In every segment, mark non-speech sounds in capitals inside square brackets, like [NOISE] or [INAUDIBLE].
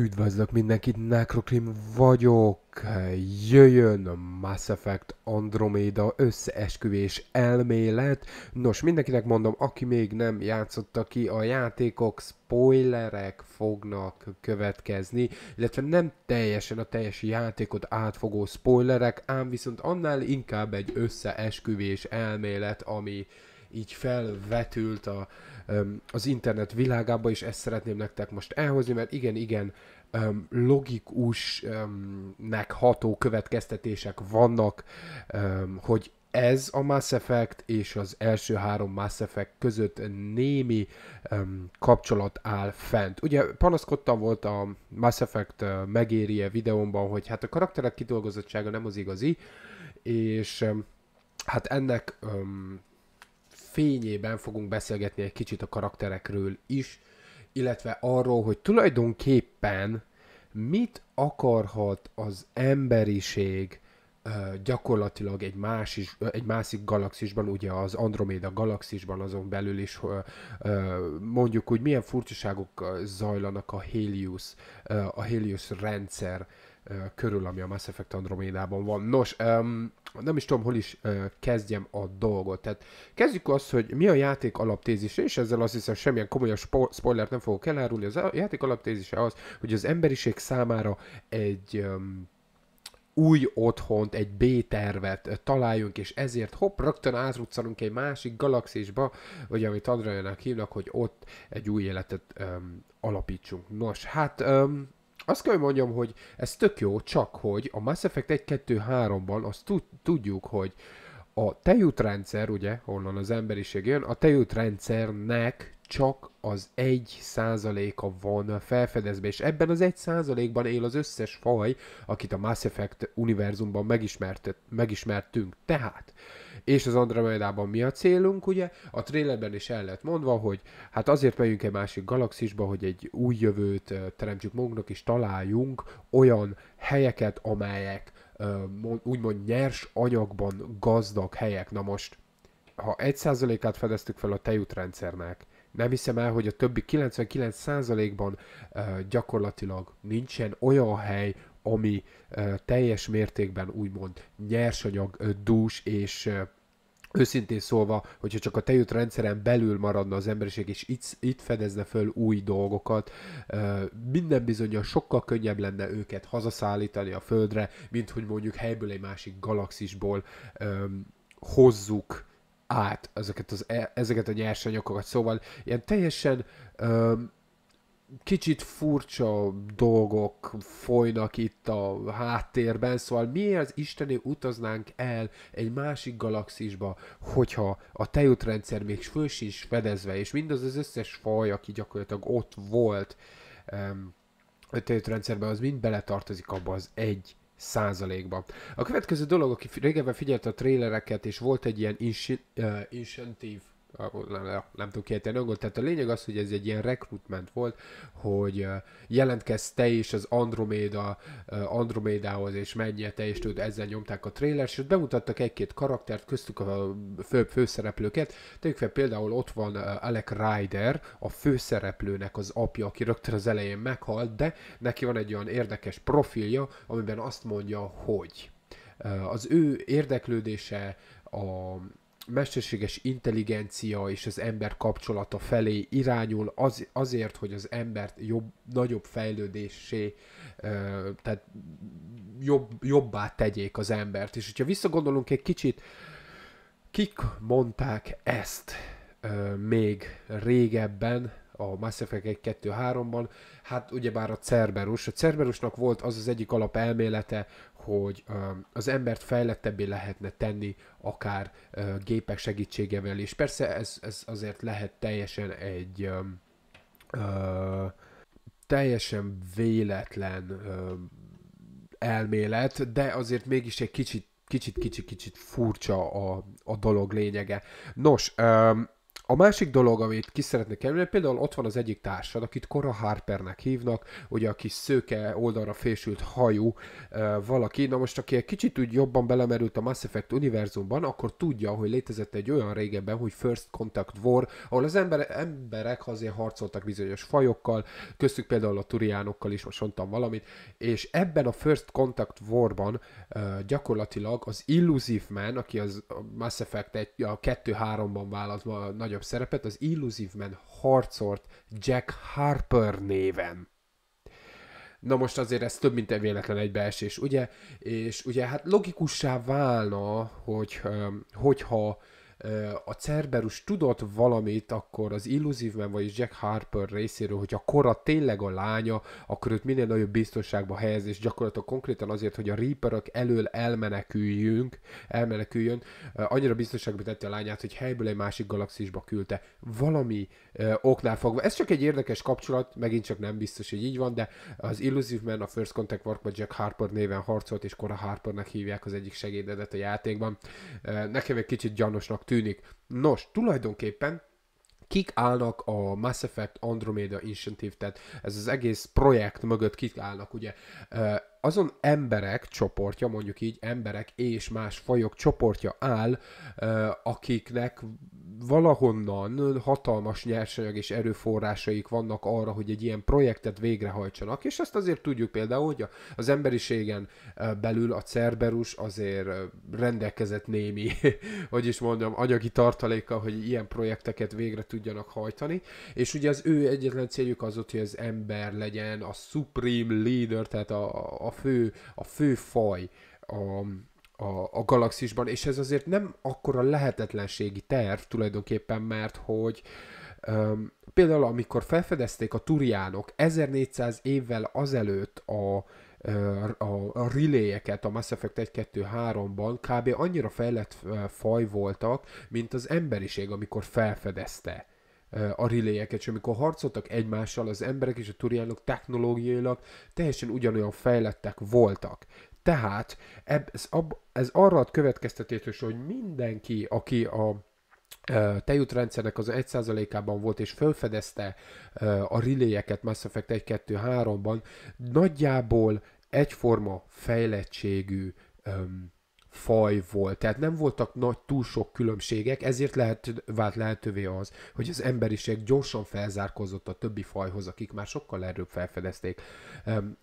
Üdvözlök mindenkit, Necrokrim vagyok, jöjjön a Mass Effect Andromeda összeesküvés elmélet. Nos, mindenkinek mondom, aki még nem játszotta ki a játékok, spoilerek fognak következni, illetve nem teljesen a teljes játékot átfogó spoilerek, ám viszont annál inkább egy összeesküvés elmélet, ami így felvetült a az internet világába, és ezt szeretném nektek most elhozni, mert igen, igen, logikusnek ható következtetések vannak, hogy ez a Mass Effect és az első három Mass Effect között némi um, kapcsolat áll fent. Ugye panaszkodtam volt a Mass Effect uh, megérie videómban, hogy hát a karakterek kidolgozottsága nem az igazi, és um, hát ennek um, fényében fogunk beszélgetni egy kicsit a karakterekről is, illetve arról, hogy tulajdonképpen mit akarhat az emberiség gyakorlatilag egy, más is, egy másik galaxisban, ugye az Androméda galaxisban azon belül is mondjuk, hogy milyen furcsaságok zajlanak a Helios, a Helios rendszer körül, ami a Mass Effect Andromédában van. Nos, um, nem is tudom, hol is uh, kezdjem a dolgot. Tehát kezdjük azt, hogy mi a játék alaptézise, és ezzel azt hiszem semmilyen komolyan spo- spoilert nem fogok elárulni. Az a játék alaptézise az, hogy az emberiség számára egy um, új otthont, egy B-tervet találjunk, és ezért hopp, rögtön átruccanunk egy másik galaxisba, vagy amit Andrajának hívnak, hogy ott egy új életet um, alapítsunk. Nos, hát um, azt kell, hogy mondjam, hogy ez tök jó, csak hogy a Mass Effect 1-2-3-ban azt tudjuk, hogy a tejútrendszer, ugye, honnan az emberiség jön, a tejútrendszernek csak az egy százaléka van felfedezve, és ebben az egy százalékban él az összes faj, akit a Mass Effect univerzumban megismertünk. Tehát és az Andromedában mi a célunk, ugye? A trailerben is el lett mondva, hogy hát azért megyünk egy másik galaxisba, hogy egy új jövőt teremtsük magunknak, és találjunk olyan helyeket, amelyek úgymond nyers anyagban gazdag helyek. Na most, ha 1%-át fedeztük fel a tejútrendszernek, nem hiszem el, hogy a többi 99%-ban uh, gyakorlatilag nincsen olyan hely, ami teljes mértékben úgymond nyersanyag, dús és őszintén szólva, hogyha csak a tejút rendszeren belül maradna az emberiség, és itt, itt fedezne föl új dolgokat, minden bizonyal sokkal könnyebb lenne őket hazaszállítani a Földre, mint hogy mondjuk helyből egy másik galaxisból hozzuk át ezeket, az, e-, ezeket a nyersanyagokat. Szóval ilyen teljesen öm, kicsit furcsa dolgok folynak itt a háttérben, szóval miért Istené utaznánk el egy másik galaxisba, hogyha a tejútrendszer még föl sincs fedezve, és mindaz az összes faj, aki gyakorlatilag ott volt um, a tejútrendszerben, az mind beletartozik abba az egy százalékba. A következő dolog, aki régebben figyelte a trélereket, és volt egy ilyen eh, incentive nem, nem, nem tudok kiejteni angol, tehát a lényeg az, hogy ez egy ilyen recruitment volt, hogy jelentkezz te is az Andromeda, Andromédához, és menjél te, is, tudod, ezzel nyomták a trailer, és ott bemutattak egy-két karaktert, köztük a fő, főszereplőket, tegyük fel például ott van Alec Ryder, a főszereplőnek az apja, aki rögtön az elején meghalt, de neki van egy olyan érdekes profilja, amiben azt mondja, hogy az ő érdeklődése a mesterséges intelligencia és az ember kapcsolata felé irányul az, azért, hogy az embert jobb, nagyobb fejlődésé, tehát jobb, jobbá tegyék az embert. És hogyha visszagondolunk egy kicsit, kik mondták ezt még régebben, a Mass Effect 1, 2, 3-ban, hát ugyebár a Cerberus. A Cerberusnak volt az az egyik alap elmélete, hogy um, az embert fejlettebbé lehetne tenni akár uh, gépek segítségevel, és persze ez, ez azért lehet teljesen egy um, uh, teljesen véletlen um, elmélet, de azért mégis egy kicsit kicsit, kicsit, kicsit furcsa a, a dolog lényege. Nos, a másik dolog, amit ki szeretnék kerülni, például ott van az egyik társad, akit Cora Harpernek hívnak, ugye a kis szőke oldalra fésült hajú e, valaki. Na most, aki egy kicsit úgy jobban belemerült a Mass Effect univerzumban, akkor tudja, hogy létezett egy olyan régebben, hogy First Contact War, ahol az ember, emberek azért harcoltak bizonyos fajokkal, köztük például a turiánokkal is, most mondtam valamit, és ebben a First Contact Warban e, gyakorlatilag az Illusive Man, aki az a Mass Effect 1, a 2-3-ban vállalt nagyon legnagyobb szerepet az Illusive Man harcort Jack Harper néven. Na most azért ez több mint véletlen egybeesés, ugye? És ugye hát logikussá válna, hogy, hogyha a Cerberus tudott valamit akkor az Illusive Man, vagyis Jack Harper részéről, hogy a kora tényleg a lánya, akkor őt minél nagyobb biztonságba helyez, és gyakorlatilag konkrétan azért, hogy a reaper elől elmeneküljünk, elmeneküljön, annyira biztonságba tette a lányát, hogy helyből egy másik galaxisba küldte. Valami oknál fogva. Ez csak egy érdekes kapcsolat, megint csak nem biztos, hogy így van, de az Illusive Man a First Contact vagy Jack Harper néven harcolt, és Kora Harpernek hívják az egyik segédedet a játékban. Nekem egy kicsit gyanúsnak tűnik. Nos, tulajdonképpen kik állnak a Mass Effect Andromeda incentive tehát ez az egész projekt mögött kik állnak, ugye azon emberek csoportja, mondjuk így emberek és más fajok csoportja áll, akiknek valahonnan hatalmas nyersanyag és erőforrásaik vannak arra, hogy egy ilyen projektet végrehajtsanak, és ezt azért tudjuk például, hogy az emberiségen belül a Cerberus azért rendelkezett némi, [LAUGHS] hogy is mondjam, anyagi tartaléka, hogy ilyen projekteket végre tudjanak hajtani, és ugye az ő egyetlen céljuk az ott, hogy az ember legyen a supreme leader, tehát a, a, fő, a fő faj a, a, a galaxisban, és ez azért nem akkora lehetetlenségi terv tulajdonképpen, mert hogy um, például amikor felfedezték a turiánok 1400 évvel azelőtt a a, a riléjeket a Mass Effect 1, 2, 3-ban kb. annyira fejlett faj voltak, mint az emberiség, amikor felfedezte a riléjeket, és amikor harcoltak egymással, az emberek és a turiánok technológiailag teljesen ugyanolyan fejlettek voltak. Tehát ez, ez arra a következtetés, hogy mindenki, aki a tejútrendszernek az 1%-ában volt, és felfedezte a riléjeket Mass Effect 1, 2, 3-ban, nagyjából egyforma fejlettségű faj volt. Tehát nem voltak nagy, túl sok különbségek, ezért lehet, vált lehetővé az, hogy az emberiség gyorsan felzárkozott a többi fajhoz, akik már sokkal erőbb felfedezték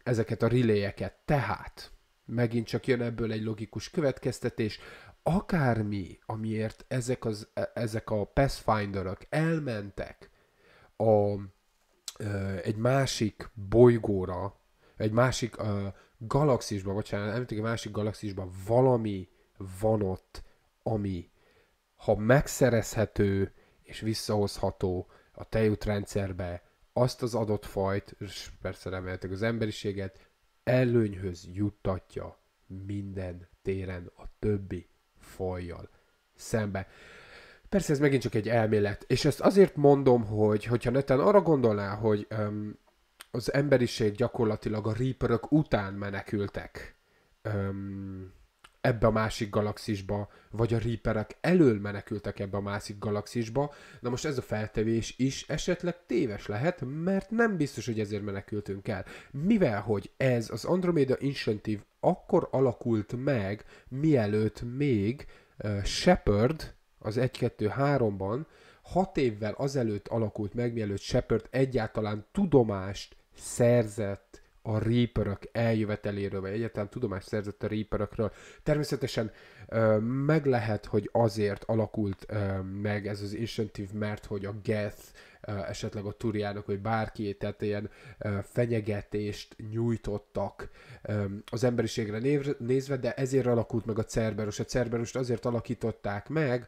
ezeket a riléjeket. Tehát megint csak jön ebből egy logikus következtetés, akármi, amiért ezek, az, e, ezek a pathfinder elmentek a, egy másik bolygóra, egy másik uh, galaxisba, bocsánat, elmentek egy másik galaxisba, valami van ott, ami ha megszerezhető és visszahozható a tejútrendszerbe azt az adott fajt, és persze remélhetőleg az emberiséget, előnyhöz juttatja minden téren a többi fajjal szembe. Persze ez megint csak egy elmélet, és ezt azért mondom, hogy hogyha neten arra gondolná, hogy öm, az emberiség gyakorlatilag a Reaperök után menekültek, öm, ebbe a másik galaxisba, vagy a Reaperek elől menekültek ebbe a másik galaxisba. Na most ez a feltevés is esetleg téves lehet, mert nem biztos, hogy ezért menekültünk el. Mivel, hogy ez az Andromeda Incentive akkor alakult meg, mielőtt még uh, Shepard az 1-2-3-ban, hat évvel azelőtt alakult meg, mielőtt Shepard egyáltalán tudomást szerzett a Reaperök eljöveteléről, vagy egyáltalán tudomást szerzett a Reaperökről. Természetesen ö, meg lehet, hogy azért alakult ö, meg ez az incentive, mert hogy a Geth esetleg a Turiának, vagy bárki, tehát ilyen fenyegetést nyújtottak az emberiségre nézve, de ezért alakult meg a Cerberus. A cerberus azért alakították meg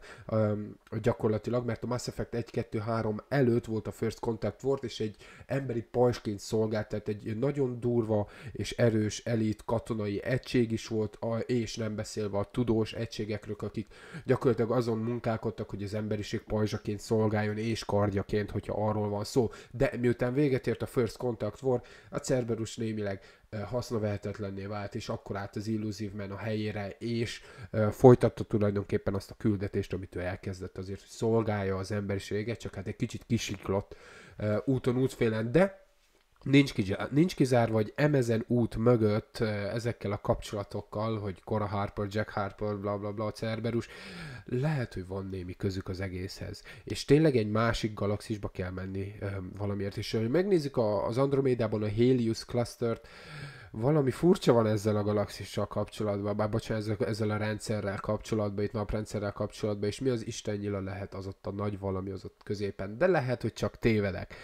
gyakorlatilag, mert a Mass Effect 1, 2, 3 előtt volt a First Contact volt, és egy emberi pajsként szolgált, tehát egy nagyon durva és erős elit katonai egység is volt, és nem beszélve a tudós egységekről, akik gyakorlatilag azon munkálkodtak, hogy az emberiség pajzsaként szolgáljon és kardjaként, hogy hogyha arról van szó. De miután véget ért a First Contact War, a Cerberus némileg eh, hasznavehetetlenné vált, és akkor állt az Illusive Man a helyére, és eh, folytatta tulajdonképpen azt a küldetést, amit ő elkezdett azért, hogy szolgálja az emberiséget, csak hát egy kicsit kisiklott eh, úton, útfélen, de Nincs, kizár, nincs kizárva, hogy emezen út mögött ezekkel a kapcsolatokkal, hogy Cora Harper, Jack Harper, bla bla bla, Cerberus, lehet, hogy van némi közük az egészhez. És tényleg egy másik galaxisba kell menni valamiért. És hogy megnézzük a, az Andromédában a Helios Cluster-t, valami furcsa van ezzel a galaxissal kapcsolatban, bár bocsánat, ezzel, ezzel a rendszerrel kapcsolatban, itt naprendszerrel kapcsolatban, és mi az Isten nyila lehet az ott a nagy valami az ott középen, de lehet, hogy csak tévedek.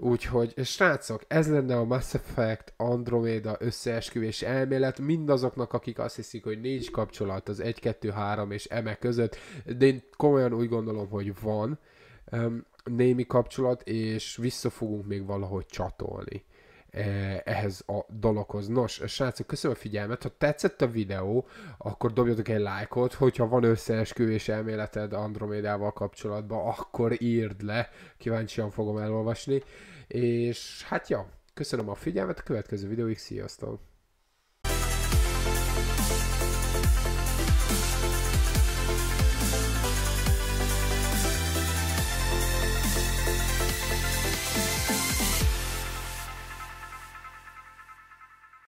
Úgyhogy, srácok, ez lenne a Mass Effect Andromeda összeesküvés elmélet mindazoknak, akik azt hiszik, hogy nincs kapcsolat az 1, 2, 3 és eme között, de én komolyan úgy gondolom, hogy van um, némi kapcsolat, és vissza fogunk még valahogy csatolni. E, ehhez a dalokhoz. Nos, srácok, köszönöm a figyelmet, ha tetszett a videó, akkor dobjatok egy lájkot, hogyha van összeesküvés elméleted Andromédával kapcsolatban, akkor írd le, kíváncsian fogom elolvasni, és hát ja, köszönöm a figyelmet, a következő videóig, sziasztok!